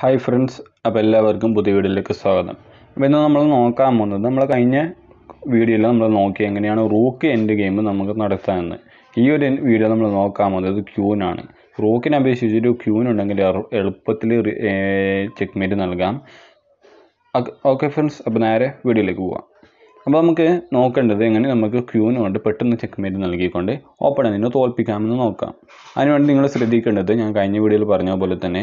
hi friends അപ്പോൾ എല്ലാവർക്കും പുതിയ വീഡിയോയിലേക്ക് സ്വാഗതം അപ്പോൾ ഇന്ന് നമ്മൾ നോക്കാൻ പോകുന്നത് നമ്മൾ കഴിഞ്ഞ വീഡിയോയിൽ നമ്മൾ നോക്കി എങ്ങനെയാണ് റൂക്ക് എൻഡ് ഗെയിം നമുക്ക് നടത്താമെന്ന് ഈ ഒരു വീഡിയോ നമ്മൾ നോക്കാൻ പോകുന്നത് ക്യൂനാണ് റൂക്കിനെ അപേക്ഷിച്ചൊരു ക്യൂനുണ്ടെങ്കിൽ എളുപ്പത്തിൽ ചെക്ക്മേറ്റ് നൽകാം ഓക്കെ ഫ്രണ്ട്സ് അപ്പോൾ നേരെ വീഡിയോയിലേക്ക് പോവാം അപ്പോൾ നമുക്ക് നോക്കേണ്ടത് എങ്ങനെ നമുക്ക് ക്യൂവിന് വേണ്ടി പെട്ടെന്ന് ചെക്ക്മേറ്റ് നൽകിക്കൊണ്ട് ഓപ്പണനെ തോൽപ്പിക്കാമെന്ന് നോക്കാം അതിനുവേണ്ടി നിങ്ങൾ ശ്രദ്ധിക്കേണ്ടത് ഞാൻ കഴിഞ്ഞ വീഡിയോയിൽ പറഞ്ഞ പോലെ തന്നെ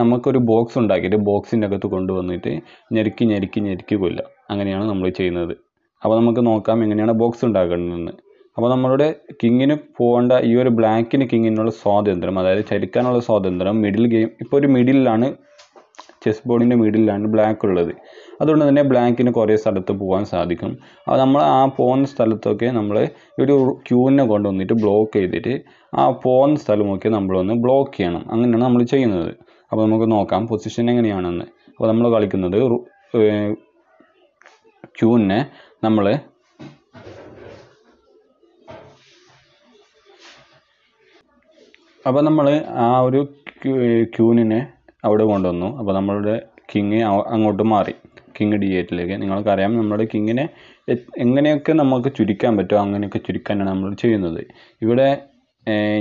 നമുക്കൊരു ബോക്സ് ഉണ്ടാക്കിയിട്ട് ബോക്സിൻ്റെ അകത്ത് കൊണ്ടുവന്നിട്ട് ഞെരുക്കി ഞെരുക്കി ഞെരുക്കി കൊല്ല അങ്ങനെയാണ് നമ്മൾ ചെയ്യുന്നത് അപ്പോൾ നമുക്ക് നോക്കാം എങ്ങനെയാണ് ബോക്സ് ഉണ്ടാക്കേണ്ടതെന്ന് അപ്പോൾ നമ്മളുടെ കിങ്ങിന് പോകേണ്ട ഈ ഒരു ബ്ലാക്കിന് കിങ്ങിനുള്ള സ്വാതന്ത്ര്യം അതായത് ചരിക്കാനുള്ള സ്വാതന്ത്ര്യം മിഡിൽ ഗെയിം ഇപ്പോൾ ഒരു മിഡിലാണ് ചെസ് ബോർഡിൻ്റെ മിഡിലാണ് ബ്ലാക്ക് ഉള്ളത് അതുകൊണ്ട് തന്നെ ബ്ലാങ്കിന് കുറേ സ്ഥലത്ത് പോകാൻ സാധിക്കും അത് നമ്മൾ ആ പോകുന്ന സ്ഥലത്തൊക്കെ നമ്മൾ ഒരു ക്യൂവിനെ കൊണ്ടുവന്നിട്ട് ബ്ലോക്ക് ചെയ്തിട്ട് ആ പോകുന്ന സ്ഥലമൊക്കെ നമ്മളൊന്ന് ബ്ലോക്ക് ചെയ്യണം അങ്ങനെയാണ് നമ്മൾ ചെയ്യുന്നത് അപ്പോൾ നമുക്ക് നോക്കാം പൊസിഷൻ എങ്ങനെയാണെന്ന് അപ്പോൾ നമ്മൾ കളിക്കുന്നത് ക്യൂവിനെ നമ്മൾ അപ്പോൾ നമ്മൾ ആ ഒരു ക്യൂവിനെ അവിടെ കൊണ്ടുവന്നു അപ്പോൾ നമ്മളുടെ കിങ് അങ്ങോട്ട് മാറി കിങ് ഡി എയ്റ്റിലേക്ക് നിങ്ങൾക്കറിയാം നമ്മുടെ കിങ്ങിനെ എങ്ങനെയൊക്കെ നമുക്ക് ചുരുക്കാൻ പറ്റുമോ അങ്ങനെയൊക്കെ ചുരുക്കാനാണ് നമ്മൾ ചെയ്യുന്നത് ഇവിടെ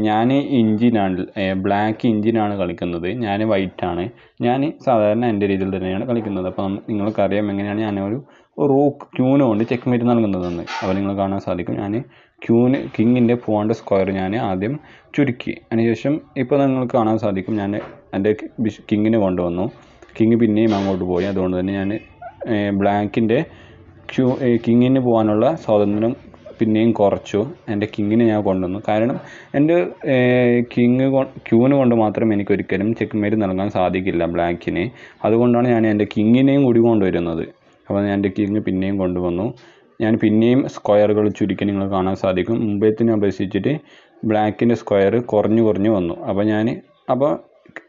ഞാൻ ഇഞ്ചിനാണ് ബ്ലാക്ക് ഇഞ്ചിനാണ് കളിക്കുന്നത് ഞാൻ വൈറ്റ് ആണ് ഞാൻ സാധാരണ എൻ്റെ രീതിയിൽ തന്നെയാണ് കളിക്കുന്നത് അപ്പോൾ നിങ്ങൾക്കറിയാം എങ്ങനെയാണ് ഞാനൊരു റോക്ക് ക്യൂന് കൊണ്ട് ചെക്ക് മേറ്റ് നൽകുന്നതെന്ന് അപ്പോൾ നിങ്ങൾ കാണാൻ സാധിക്കും ഞാൻ ക്യൂന് കിങ്ങിൻ്റെ പോകേണ്ട സ്ക്വയർ ഞാൻ ആദ്യം ചുരുക്കി അതിനുശേഷം ഇപ്പോൾ നിങ്ങൾക്ക് കാണാൻ സാധിക്കും ഞാൻ എൻ്റെ കിങ്ങിനെ കൊണ്ടുവന്നു കിങ് പിന്നെയും അങ്ങോട്ട് പോയി അതുകൊണ്ട് തന്നെ ഞാൻ ബ്ലാങ്കിൻ്റെ ക്യൂ കിങ്ങിന് പോകാനുള്ള സ്വാതന്ത്ര്യം പിന്നെയും കുറച്ചു എൻ്റെ കിങ്ങിനെ ഞാൻ കൊണ്ടുവന്നു കാരണം എൻ്റെ കിങ് ക്യൂവിന് കൊണ്ട് മാത്രം എനിക്ക് ചെക്ക് ചെക്ക്മേറ്റ് നൽകാൻ സാധിക്കില്ല ബ്ലാക്കിന് അതുകൊണ്ടാണ് ഞാൻ എൻ്റെ കിങ്ങിനെയും കൂടി കൊണ്ടുവരുന്നത് അപ്പോൾ ഞാൻ എൻ്റെ കിങ് പിന്നെയും കൊണ്ടുവന്നു ഞാൻ പിന്നെയും സ്ക്വയറുകൾ ചുരുക്കി നിങ്ങൾ കാണാൻ സാധിക്കും മുമ്പേത്തിനെ അപേക്ഷിച്ചിട്ട് ബ്ലാക്കിൻ്റെ സ്ക്വയർ കുറഞ്ഞു കുറഞ്ഞു വന്നു അപ്പോൾ ഞാൻ അപ്പോൾ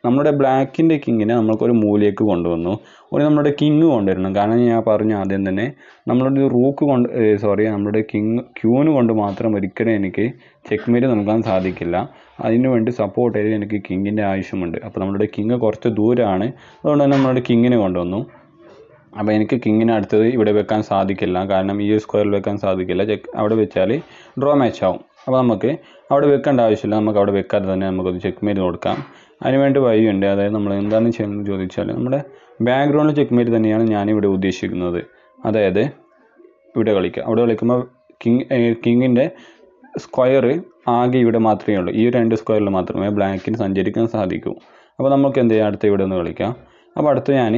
നമ്മുടെ ബ്ലാക്കിൻ്റെ കിങ്ങിനെ നമ്മൾക്കൊരു മൂലയ്ക്ക് കൊണ്ടുവന്നു ഒരു നമ്മുടെ കിങ് കൊണ്ടുവരണം കാരണം ഞാൻ പറഞ്ഞു ആദ്യം തന്നെ നമ്മളുടെ റൂക്ക് കൊണ്ട് സോറി നമ്മുടെ കിങ് ക്യൂന് കൊണ്ട് മാത്രം ഒരിക്കലും എനിക്ക് ചെക്ക്മേറ്റ് നൽകാൻ സാധിക്കില്ല അതിനു വേണ്ടി സപ്പോർട്ട് ചെയ്ത് എനിക്ക് കിങ്ങിൻ്റെ ആവശ്യമുണ്ട് അപ്പോൾ നമ്മളുടെ കിങ് കുറച്ച് ദൂരമാണ് അതുകൊണ്ട് തന്നെ നമ്മളുടെ കിങ്ങിനെ കൊണ്ടുവന്നു അപ്പോൾ എനിക്ക് കിങ്ങിനെ അടുത്തത് ഇവിടെ വെക്കാൻ സാധിക്കില്ല കാരണം ഈ സ്ക്വയറിൽ വെക്കാൻ സാധിക്കില്ല ചെക്ക് അവിടെ വെച്ചാൽ ഡ്രോ മാച്ച് ആവും അപ്പോൾ നമുക്ക് അവിടെ വെക്കേണ്ട ആവശ്യമില്ല നമുക്ക് അവിടെ വെക്കാതെ തന്നെ നമുക്കൊന്ന് ചെക്ക് മേര് കൊടുക്കാം അതിനുവേണ്ടി വഴിയുണ്ട് അതായത് നമ്മൾ എന്താണ് ചെയ്യുന്നത് ചോദിച്ചാൽ നമ്മുടെ ബാക്ക്ഗ്രൗണ്ട് ചെക്ക്മേറ്റ് തന്നെയാണ് ഞാനിവിടെ ഉദ്ദേശിക്കുന്നത് അതായത് ഇവിടെ കളിക്കുക അവിടെ കളിക്കുമ്പോൾ കിങ് കിങ്ങിൻ്റെ സ്ക്വയർ ആകെ ഇവിടെ മാത്രമേ ഉള്ളൂ ഈ രണ്ട് സ്ക്വയറിൽ മാത്രമേ ബ്ലാക്കിന് സഞ്ചരിക്കാൻ സാധിക്കൂ അപ്പോൾ നമുക്ക് എന്ത് ചെയ്യാം അടുത്ത ഇവിടെ ഒന്ന് കളിക്കാം അപ്പോൾ അടുത്ത് ഞാൻ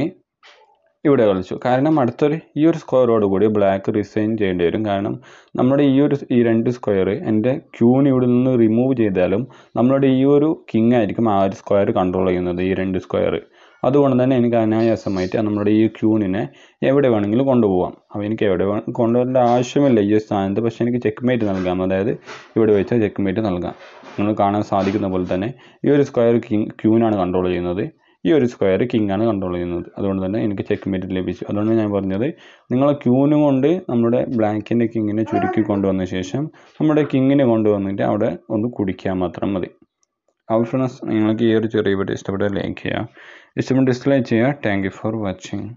ഇവിടെ കളിച്ചു കാരണം അടുത്തൊരു ഈ ഒരു സ്ക്വയറോട് കൂടി ബ്ലാക്ക് റിസൈൻ ചെയ്യേണ്ടി വരും കാരണം നമ്മുടെ ഈ ഒരു ഈ രണ്ട് സ്ക്വയർ എൻ്റെ ക്യൂൺ ഇവിടെ നിന്ന് റിമൂവ് ചെയ്താലും നമ്മളുടെ ഈ ഒരു കിങ് ആയിരിക്കും ആ ഒരു സ്ക്വയർ കൺട്രോൾ ചെയ്യുന്നത് ഈ രണ്ട് സ്ക്വയർ അതുകൊണ്ട് തന്നെ എനിക്ക് അനായാസമായിട്ട് നമ്മുടെ ഈ ക്യൂണിനെ എവിടെ വേണമെങ്കിലും കൊണ്ടുപോകാം അപ്പോൾ എനിക്ക് എവിടെ കൊണ്ടുപോകേണ്ട ആവശ്യമില്ല ഈ ഒരു സ്ഥാനത്ത് പക്ഷേ എനിക്ക് ചെക്ക് മേറ്റ് നൽകാം അതായത് ഇവിടെ വെച്ചാൽ ചെക്ക് മേറ്റ് നൽകാം നിങ്ങൾ കാണാൻ സാധിക്കുന്ന പോലെ തന്നെ ഈ ഒരു സ്ക്വയർ കിങ് ക്യൂനാണ് കൺട്രോൾ ചെയ്യുന്നത് ഈ ഒരു സ്ക്വയർ ആണ് കൺട്രോൾ ചെയ്യുന്നത് അതുകൊണ്ട് തന്നെ എനിക്ക് ചെക്ക് മേറ്റ് ലഭിച്ചു അതുകൊണ്ട് ഞാൻ പറഞ്ഞത് നിങ്ങൾ ക്യൂന് കൊണ്ട് നമ്മുടെ ബ്ലാക്കിൻ്റെ കിങ്ങിനെ ചുരുക്കി കൊണ്ടുവന്ന ശേഷം നമ്മുടെ കിങ്ങിനെ കൊണ്ടുവന്നിട്ട് അവിടെ ഒന്ന് കുടിക്കാൻ മാത്രം മതി ഔഷണസ് ഫ്രണ്ട്സ് നിങ്ങൾക്ക് ഈ ഒരു ചെറിയ വീഡിയോ ഇഷ്ടപ്പെട്ടാൽ ലൈക്ക് ചെയ്യുക ഇഷ്ടപ്പെട്ട് ഡിസ്ലൈക്ക് ചെയ്യുക താങ്ക് യു ഫോർ വാച്ചിങ്